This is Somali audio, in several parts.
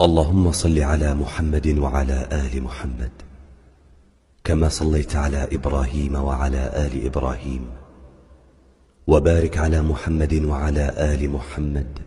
اللهم صل على محمد وعلى آل محمد كما صليت على إبراهيم وعلى آل إبراهيم وبارك على محمد وعلى آل محمد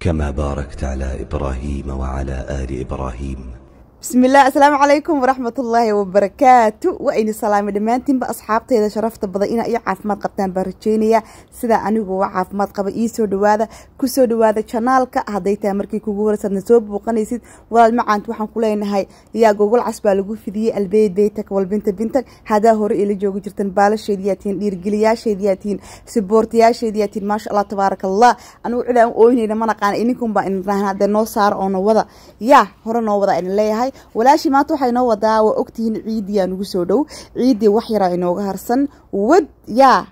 كما باركت على إبراهيم وعلى آل إبراهيم بسم الله السلام عليكم ورحمة الله وبركاته وإن السلام دمانتين بأصحابتي إذا شرفت بضينا إيا عافمات قبتان بارجينيا سيدا أنيقو عافمات قبا إيسو دوادا كسو دوادا شانالكا هدايتا مركي كوغورة سنسوب وقانيسيد ولا المعانت وحن كولين هاي إيا غوغول عسبا لغو فيدي البيت بيتك والبنت بنتك هذا هور إلي جوغو جرتن بالا شيدياتين ليرقليا شيدياتين سبورتيا شيدياتين ما شاء الله تبارك الله أنو إلا أويني لما نقان إنكم با إن راهنا دي نو سار أو نو ودا يا هورا نو ودا إن ليهاي tahay walaashii maanta waxaa inoo wadaa waa ogtihiin ciidiyaa ugu soo dhow ciidii wax yaraa inooga harsan wad yaa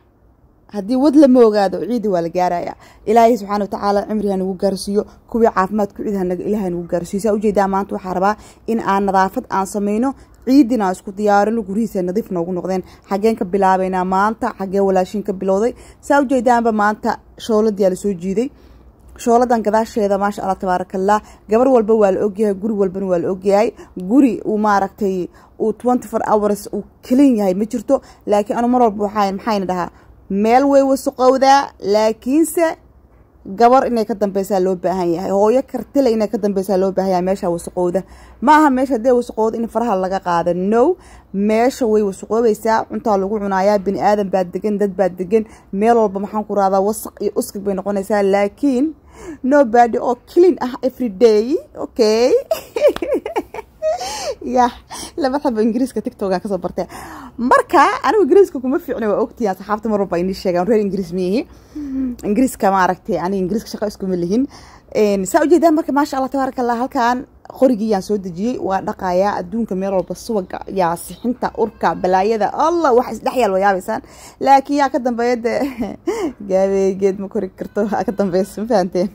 haddii wad lama ogaado ciidi waa la gaaraya ilaahay subxana watacaala cimri ha gaarsiiyo kuwii caafimaadku ciid ilaah nagu gaarsiiyo saa ujeedaa maanta waxaa rabaa in aan nadaafad aan samayno ciidina aan isku diyaarino guryihiisa nadiif noogu noqdeen xaggeen ka bilaabaynaa maanta xaggee walaashiin ka bilowday saa ujeedaanba maanta shooladii lasoo jiiday shooladan gadaasheeda maasha allah tabaarak gabar walba waa la ogyahay guri walbana waa la ogyahay guri uu maaragtay uu twenty four hours uu kelin yahay ma jirto laakiin anu mar walba waxaa maxayna dhahaa meel way wasaqowdaa laakiinse gabar inay ka dambeysaa loo baahan yahay hooyo kartile inay ka dambeysaa loo baahan yahay meesha wasaqowda ma aha meesha hadee wasaqowda in faraha laga qaado no meesha way wasaqoobaysaa cuntaa lagu cunaayaa bini aadan baa degan dad baa degan meel walba maxaan ku radaa wasaq iyo uskig bay noqonaysaa laakiin nobody oo clean ah day okay ya laba xabo ingiriiska tictoka kasoo bartee marka anigu ingiriiska kuma fiicna waa ogtihiin asxaabta mar walba inii sheegaan reer ingiriis miihi ingiriiska maaragtay aniga ingiriiska shaqa iskuma lihin saa ujeedaan marka maasha allah tabaaraka allah halkan qorigiiyaan soo dejiyey waa dhaqayaa adduunka meel walba subaga yaa sixinta urka balaayada allah wax isdhexyaal wayaabaysaan laakiin yaa ka dambeeya dee geed ma kori karto aa ka dambeysa ma fahanteen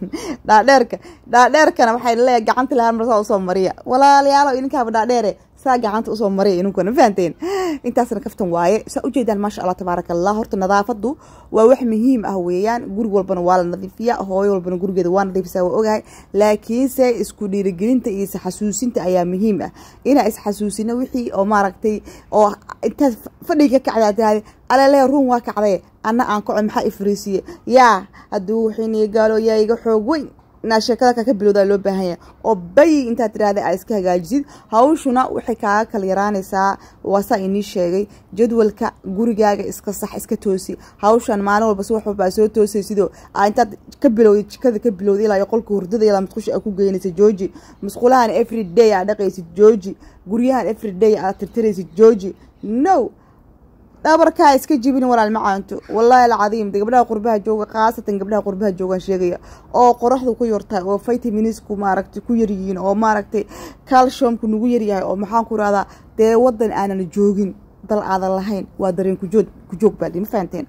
dhaadheerka dhaadheerkana waxay le gacanta lahaan marsaa usoo mariya walaalayaalo idinkaaba dhaadheere saa gacanta usoo maray inunkuna fahanteen intaasna kaftan waaye saa u jeedaan maasha allah tabaaraka allah horta nadaafadu waa wax muhiim ah weeyaan guri walbana waa la nadiifiya hooyo walbana gurigeeda waa nadiifsaa waa ogahay laakiinse isku dhiirigelinta iyo isxasuusinta ayaa muhiim ah inaa isxasuusino wixii oo maaragtay oo intaas fadhiga ka kacdaa tahay alale ruun waa kacday anna aan kaco maxaa ifariisiye yaa hadduu wixiiniigaalo yaa iga xoog weyn inaad sheekada ka ka loo baahan yahay oo bayi intaad tiraahda aa iska hagaajisid hawshuna waxay kaaga kala yaraanaysaa waasaa inii sheegay jadwalka gurigaaga iska sax iska toosi hawshan maalin walba subax walbaa soo toosay sidoo intaad ka bilowday jikada ka bilowday ilaa iyo qolka hurdada ilaa musqusha aa ku geynaysa jooji musqulahan every day aa dhaqaysid jooji guryahan every day aad tirtiraysid jooji now dhabarkaa iska jibin walaal ma caanto wallaahi alcadiim de gabdhaha qurbaha jooga khaasatan gabdhaha qurbaha joogaan sheegaya oo qoraxdu ku yartahay oo vitaminisku maaragtay ku yaryihiin oo maaragtay calciumku nagu yaryahay oo maxaan ku rahdaa dee wadan aanan joogin dal aadan lahayn waa dareen kujoog kujoog baa ma fahanteen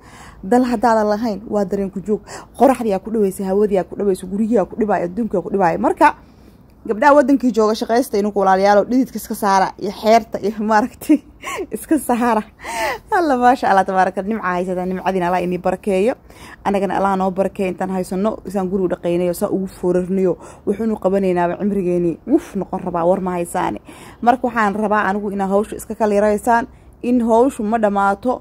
dal haddaadan lahayn waa dareen kujoog qoraxdiyaa ku dhaweysa hawadiyaa ku dhaweysa gurigiyaa ku dhibaayo adduunkiyaa ku dhibaayo marka gabdhaha wadankii jooga shaqaysta inugu walaalayaalo dhididka iska saara iyo xeerta iyo maaragtay iska saara alla maasha allah tabaaraka nimca haysata nimcadiina allah inii barakeeyo anagana allah noo barakeeyo intaan haysano isaan gurigu dhaqaynayo saa ugu foorarnayo wuxuunu qabanaynaaba cimrigeeni wuf noqon rabaa war ma haysaane marka waxaan rabaa anigu inaad hawshu iska kaliraysaan in hawshu ma dhammaato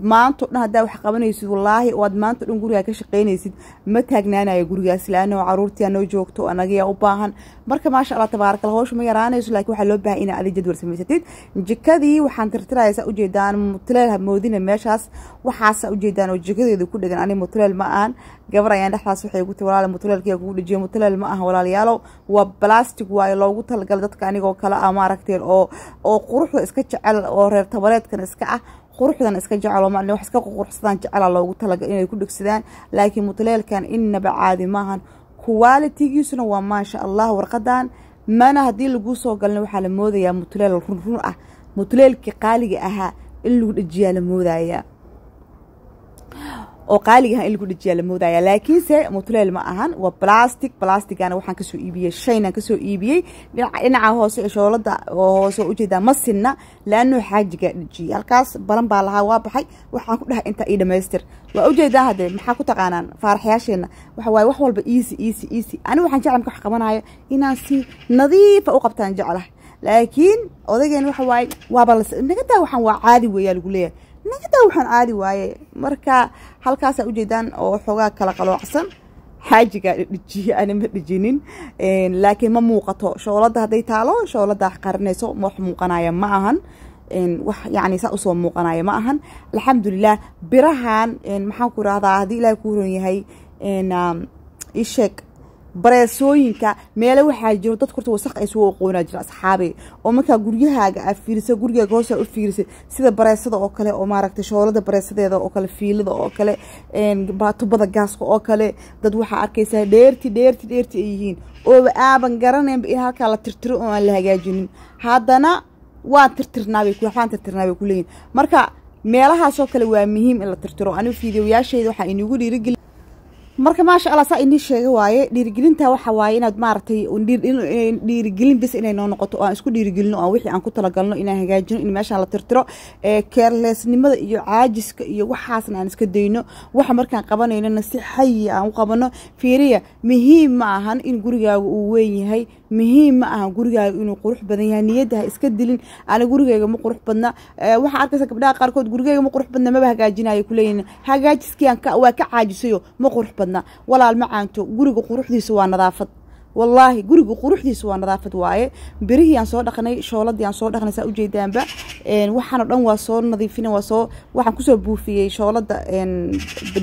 maanto dhan haddaa wax qabanaysid wallaahi oo aad maantao dhan gurigaa ka shaqaynaysid ma taagnaanayo gurigaas laanao caruurtiia noo joogto anagayaa u baahan marka maasha allah tabaarakallah howsha ma yaraanayso laakiin waxaa loo baahay ina adi jadwal samaysatid jikadii waxaan tirtiraysaa ujeedaan mutuleelha moodina meeshaas waxaasa ujeedaan oo jikadeedu ku dhegan ani mutuleel ma ahan gabar ayaan dhexdaas waxay ugu tii walaal mutulaalkiiga kugu dhajiya mutuleel ma aha walaalayaalow waa balastic waayo loogu talagalay dadka anigoo kale ah maaragtay oo oo quruxda iska jecel oo reer tabareedkan iska ah quruxdan iska jeclo ma wax iska quruxsadaan jecela loogu talaga inay ku dhegsadaan laakiin mutaleelkan innaba caadi maahan kuwaalitigiisuna waa maasha allah warqadan mana haddii laguu soo galna waxaa la moodayaa mutuleel runrun ah mutuleelkii qaaliga ahaa in lagu dhejiyaa la moodayaa oo qaaliga ah in lagu dhejiyaa la moodaya laakiinse mutuleel ma ahan waa balastic balastigana waxaan kasoo iibiyey shaynan kasoo iibiyey dhinaca hoose ee shoolada oo hoose oo ujeedaa ma sinna laanuu xaajigaa dhejiyey halkaas balan baa lahaa waa baxay waxaan ku dhahay intaa ii dhamaystir waa ujeedaa hadde maxaa ku taqaanaan faaraxyaasheenna waxa wax walba easy easy easy anigu waxaan jecel maka wax qabanayo inaan si nadiifa ah u qabtaan jecelahay laakiin odageen waxa waaye waaba naga taa waxaan waa caadi weeyaa lagu leeyahay nagadaa waxaan aadi waaye marka halkaasaa ujeedaan oo xoogaa kala qaloocsan xaajigaa dhidhijiye ma dhijinin laakiin ma muuqato shooladda hadday taalo shoolada qarinayso wax muuqanaya ma ahan wax yani saa usoo muuqanaya ma ahan alxamdulilah birahan maxaan ku irahdaa hadii ilaah ku horon yahay um, isheeg bareesooyinka meele waxaa jiro dad horta wasaq ay soo aqoonaa jira asxaabe oo markaa guryahaaga aad fiirisa gurigaaga hoosaa u fiirisay sida bareesada oo kale oo maaragtay shoolada bareesadeeda oo kale fiilada oo kale baatubada gaaska oo kale dad waxaa arkaysaa dheerti dheerti dheerti ay yihiin ooba aaban garanaynba in halkaa la tirtiro oo aan la hagaajinin haddana waa tirtirnaabay waxbaan tirtirnaa bay ku leeyihin marka meelahaasoo kale waa muhiim in la tirtiro anigu fiidiyoyaashayda waxaa inigu dhiirigeli marka maasha alla saa inii sheega waaye dhiirigelinta waxa waaye inaad maaragtay dhiirigelin bis inay noo noqoto oo aan isku dhiirigelino oo wixii aan ku talagalno inaan hagaajino in meeshaan la tirtiro ee keerleesnimada iyo caajiska iyo waxaasna aan iska dayno waxa markaan qabanaynona si xayi aan u qabano fiiriya muhiim ma ahan in gurigaagu uu weyn yahay muhiim ma aha gurigaaga inuu qurux badan yahay niyadda ha iska dilin ana gurigeyga ma qurux badna eh, waxaa arkaysa gabdhaha qaarkood gurigeyga ma qurux badna maba hagaajinayo kuleeyihin hagaajiskii waa ka caajisayo ma qurux badna walaal ma caanto guriga quruxdiisa waa nadaafad wallaahi gurigu quruxdiisa waa nadaafad waaye birihii aan soo dhaqnay shooladii aan soo dhaqnay saa ujeedaanba waxaanoo dhan waa soo nadiifina waa soo waxaan kusoo buufiyey shoolada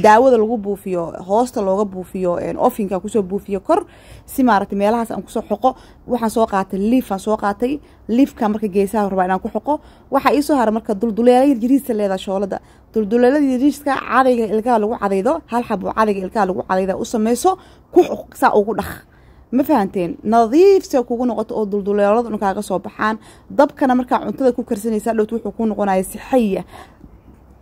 daawada lagu buufiyo hoosta looga buufiyo ofinka aan kusoo buufiyo kor si maaragtay meelahaas aan kusoo xoqo waxaan soo qaatay liifaan soo qaatay liifka marka geesaha rabaa inaan ku xoqo waxaa iisoo hara marka dulduleela yarjiriisa leedaa shoolada dulduleelada yarjiriiska cadayga ilkaha lagu cadaydo hal xabuu cadayga ilkaha lagu cadayda u samayso ku xoq saa ugu dhaq ma fahanteen nadiif si kugu noqoto oo dulduleeladu kaaga soo baxaan dabkana markaa cuntada ku karsanaysaa dhowt wuxuu ku noqonaya si xaya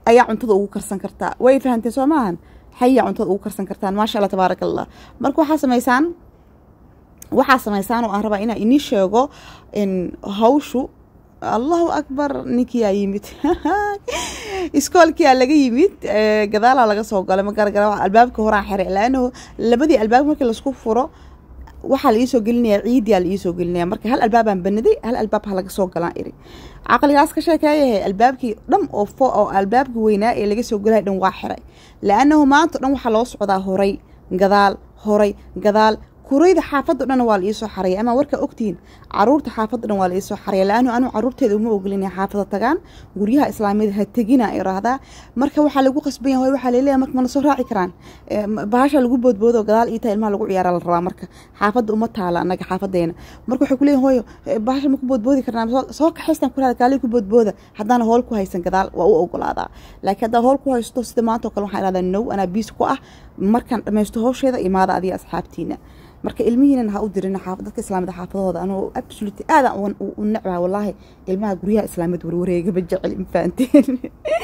ayaa cuntada ugu karsan kartaa way fahanteen soo maahan xaya cuntada ugu karsan kartaan maasha alla tabaaraka allah marka waxaa samaysaan waxaa samaysaan oo aan rabaa inaa inii sheego hawshu allahu akbar ninkiyaa yimid iskoolkiyaa laga yimid gadaalaa laga soo galay ma garagara albaabka horaa xere laannahu labadii albaab markii laisku furo waxaa la laiisoo gelinaya ciidiyaa laiisoo gelinaya marka hal albaabaan banaday hal albaab ha laga soo galaan iri caqligaas ka sheekeeyahe albaabkii dhan oo fo oo albaabkii weynaa ee laga soo gelaya dhan waa xiray la-annahu maanta dhan waxaa loo socdaa horay gadaal horay gadaal kurayda xaafadda dhan waa la iisoo xaraya ama warka ogtiin caruurta xaafadda dhan waa la iisoo xaraya la anu caruurteeda uma ogolinay xaafada tagaan guryaha islaamiyada ha tegina ihaahdaa marka waxaa lagu qasban yahay waxaa laleeyahay marka ma lasoo raaci karaan bahasha lagu boodboodo gadaal iitaa ilmaha lagu ciyaara la rabaa marka xaafadda uma taala annaga xaafadeena marka waxay kuleeyahin hooyo bahasha ma boodboodi karnaa soo kaxaystaan kuraada gaalay ku boodbooda haddaan hool ku haysan gadaal waa u ogolaadaa laakiin haddaa hool ku haysto sida maanta o kale waxaan ihahdaa now anaa biis ku ah markaan dhammaysto howsheeda imaada adiga asxaabtiina marka ilmihiinan ha u dirina dadka islaamada xaafadahooda anuu absolut aadaan u necbaa wallaahi ilmaha guryaha islaamad warwareegama jecel mafahanteen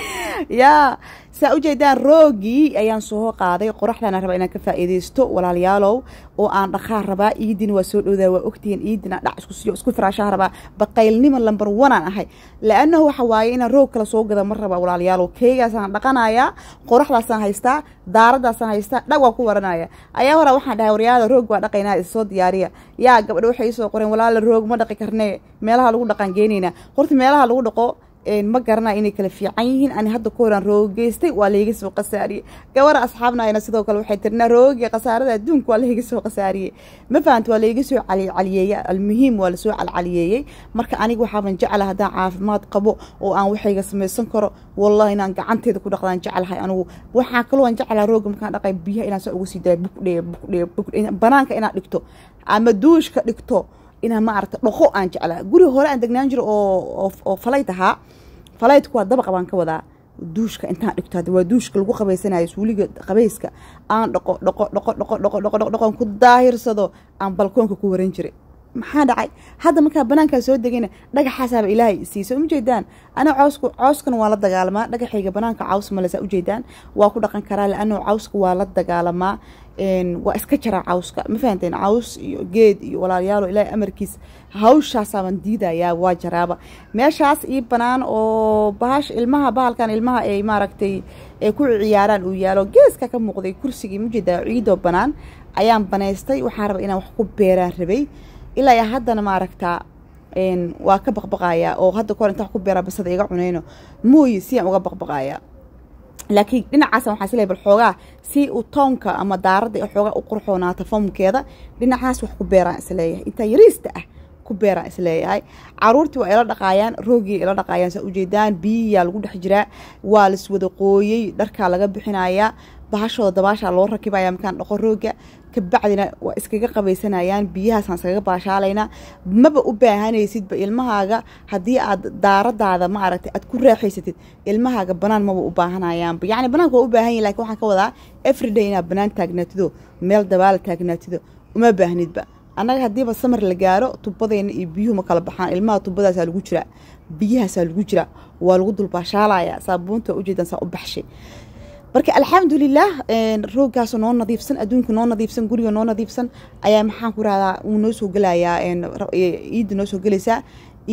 yaa saa u jeedaan roogii ayaan soo qaaday qoraxdaana rabaa inaan ka faa'iidaysto walaalayaalow oo aan dhaqaa rabaa iidin waa soo dhowdaa waa ogtihiin iidin aan dhac isku isku firaashaha rabaa baqaylnima lambar wanaan ahay la'annahu waxa waaye inaan roog kale soo gada ma raba walaalayaalow keegaasaan dhaqanayaa qoraxdaasaan haystaa daaradaasan haysta dhag waa ku waranaya ayaa hore waxaan dhahay waryaada roog waa dhaqaynaa isoo diyaariya yaa gabdho waxay isoo qoreen walaala roog ma dhaqi karnee meelaha lagu dhaqaan geenaynaa horta meelaha lagu dhaqo ma garana inay kala fiican yihiin ani hadda ka horan roogeystay waa layga soo qasaariyey gabara asxaabna sidoo kale waxay tirnaa rooge khasaarada adduunka waa layga soo khasaariyey ma fahanta waa layga soo calicaliyeeyey almuhiim waa lasoo calcaliyeeyey marka aniga waxaaban jecla haddaan caafimaad qabo oo aan waxayga samaysan karo wallahi inaan gacanteeda ku dhaqdaan jeclahay anigu waxaa kaloo aan jeclaa rooga markaan dhaqay biyaha inaan saa ugu sii daray bukdhe bukdhe bukdhe banaanka inaad dhigto ama duushka dhigto inaa maarata dhoqo aan jeclaa guri hore aan degnaan jiro oo falayd ahaa falaydku waa dabaq baan ka wadaa duushka intaan dhigto hadda waa duushka lagu qabaysanayo suuliga qabayska aan dhoqo dhoqo dhoqo dhoqo dhaqo dhaqo dhaqo dhaqoan ku daahirsado aan balkoonka ku waran jiray maxaa dhacay hadda markaa banaankaa soo degayna dhagaxaasaaba ilaahay siisa umajeedaan ana coosku cawskana waa la dagaalamaa dhagaxayga banaanka caws malesa ujeedaan waa ku dhaqan karaa leanuu cawska waa la dagaalamaa waa iska jaraa cawska ma fahanteen caws iyo geed iyo walaalyaalo ilaahay amarkiis hawshaasaabaan diidayaa waa jaraaba meeshaas ii banaan oo bahash ilmaha bahalkan ilmaha ay maaragtay ay ku ciyaaraan uu yaalo geeska ka muuqday kursigii mujeedaa um ciidoo banaan ayaan banaystay waxaan rabay inaan wax ku beeraan rabay ilaa haddana ma waa ka baqbaqayaa oo hadda kahor intaa ku beeraa basada iga cunayno mooyi siyaan uga baqbaqayaa laakiin dhinacaasa waxaan isleeyahay bal xoogaa si uu townka ama daaradda iyo xoogaa u qurxoonaata foomkeeda dhinacaas wax ku beeraan isleeyahay intaa yariista ah ku beeraan isleeyahay caruurtii waa ila dhaqaayaan roogii ila dhaqaayaan saa ujeedaan biyiyaa lagu dhex jiraa waa laswada qooyey dharkaa laga bixinayaa bahashooda dabaashaa loo rakibaya markaan dhaqo rooga kabacdina waa iskaga qabaysanayaan biyahaasaan iskaga baashaalaynaa maba u baahanaysidba ilmahaaga haddii aad daaradaada maaragtay aad ku raaxaysatid ilmahaaga banaan maba u baahanayaanba yacni banaanka waa u baahan yahi lakin waxaan ka wadaa everyday inaad banaan taagnaatido meel dabaala taagnaatido uma baahnidba annaga haddiiba samar la gaaro tubadayna iyo biyuhu ma kala baxaan ilmaha tubadaasaa lagu jiraa biyahaasaa lagu jiraa waa lagu dulbaashaalaya saabuunta ujeedaan saa u baxshay marka alxamdulilah roogaas noo nadiifsan adduunka noo nadiifsan guriga noo nadiifsan ayaa maxaan ku rahdaa wuu noo soo gelayaa iidda noo soo gelaysaa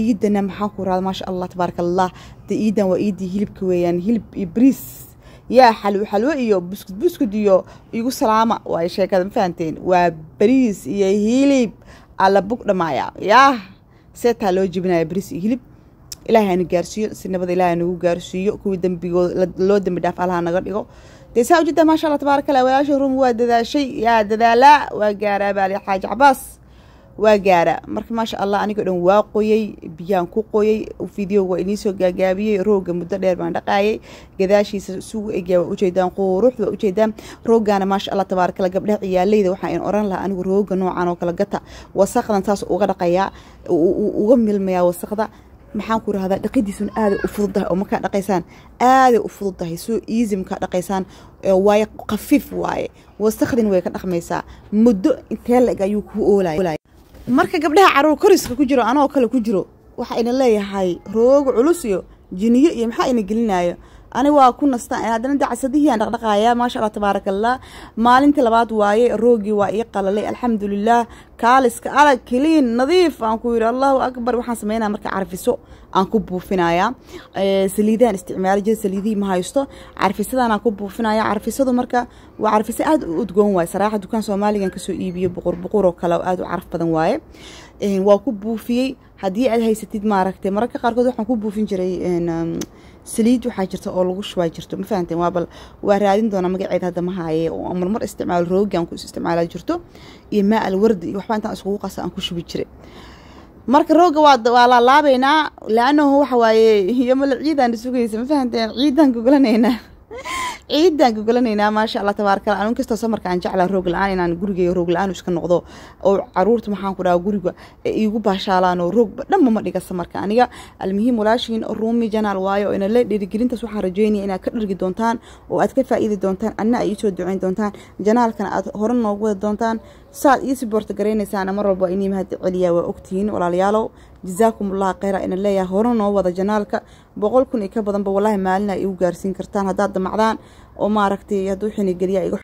iidana maxaan ku rahda maasha allah tabaaraka allah de iidan waa iiddii hilibka weeyaan hilib iyo briis yaa xalwo xalwo iyo buskud buskud iyo igu salaama waa sheekada ma fahanteen waa bariis iyo hilib alla bug dhammaaya yaah seetaa loo jebinaya briis iyo hilib ilaahay gaarsiiyo si nabada ilahay gaarsiiyo kuwii dembigooda loo dembi dhaaf allaha naga dhigo dee saa ujeedaa maasha allah tabaarak allah walaasha rumi waa dadaashay yaa dadaalaa waa gaaraa baali xaaji cabaas waa gaara marka maasha allah anigoo dhan waa qoyay biyaan ku qoyey video waa iniisoo gaagaabiyey rooga muddo dheer baan dhaqaayay gadaashiisa sugu egyaa waa ujeedaan quruux waa ujeedaan roogaana maasha allah tabaarakalla gabdhaha ciyaaleyda waxaa oran lahaa anigu rooga noocan oo kale gata wasaqdan saas uga dhaqayaa uga milmayaa wasaqda maxaan ku rahdaa dhaqadiisun aaday u fududahay oo markaa dhaqaysaan aaday u fududahay soo easy markaa dhaqaysaan waaye khafiif waaye wasakhdin way ka dhaqmaysaa muddo intee laeg ayuu ku oolaya marka gabdhaha caruur koriska ku jiro anoo kale ku jiro waxaa ina leeyahay roogo culus iyo jiniyo iyo maxaa ina gelinaayo ani waa ku nasta haddana de casadihiiaan dhaqdhaqaaya maasha allah tabaarak allah maalintii labaad waaye roogii waa ii qalalay alxamdulilah kaaliska alag keliin nadiif aan ku yidhi allahu akbar waxaan sameynaya marka carfiso aan ku buufinaya saliidaan isticmaali jira saliidihii ma haysto carfisadaan aan ku buufinaya carfisadu marka waa carfiso aad u udgoon waaye saraaxa dukaan soomaaligan kasoo iibiyo boqor oo kale aad u caraf badan waaye waa ku buufiyey haddii aad haysatid maaragtay mararka qaarkood waxaan ku buufin jiray um, saliid waxaa jirta oo lagu shubaa jirto ma fahamteen waa bal waa raadin doonaa magaceeda hadda ma haaye oo marmar isticmaalo roogan ku isticmaalaa jirto iyo maa alwardi iyo waxbaa intaan iskugu qasa aan ku shubi jiray marka rooga waa laalaabaynaa laanahu waxa waaye yomala ciidaan sugaysa ma fahamteen ciidaan gogolanaynaa ciidaan gogolanaynaa maasha alla tabaarkala anun kastoo samarka aan jeclaa roog la-aan inaan gurigeyga roog la-aan iska noqdo oo caruurta maxaan ku dhaha guriga iigu baashaalaan oo roog dhanmama dhiga samarka aniga almuhiim walaashiin ruumi janaal waayo oo inale dhiirigelintaas waxaan rajeynaya inaad ka dhargi doontaan oo aad ka faa'iidi doontaan adna ay iisoo duceyn doontaan janaalkana aad hore noogu wada doontaan saad iisii boorta garaynaysaan mar walba inii mahad celiyaa waa ogtihiin walaalayaalow jazaakum ullah kheyra inan leeyahay hore noo wada janaalka boqol kun iyo ka badanba wallaahi maalina igu gaarsiin kartaan haddaad damacdaan oo maaragtay hadduu xinigeliyaa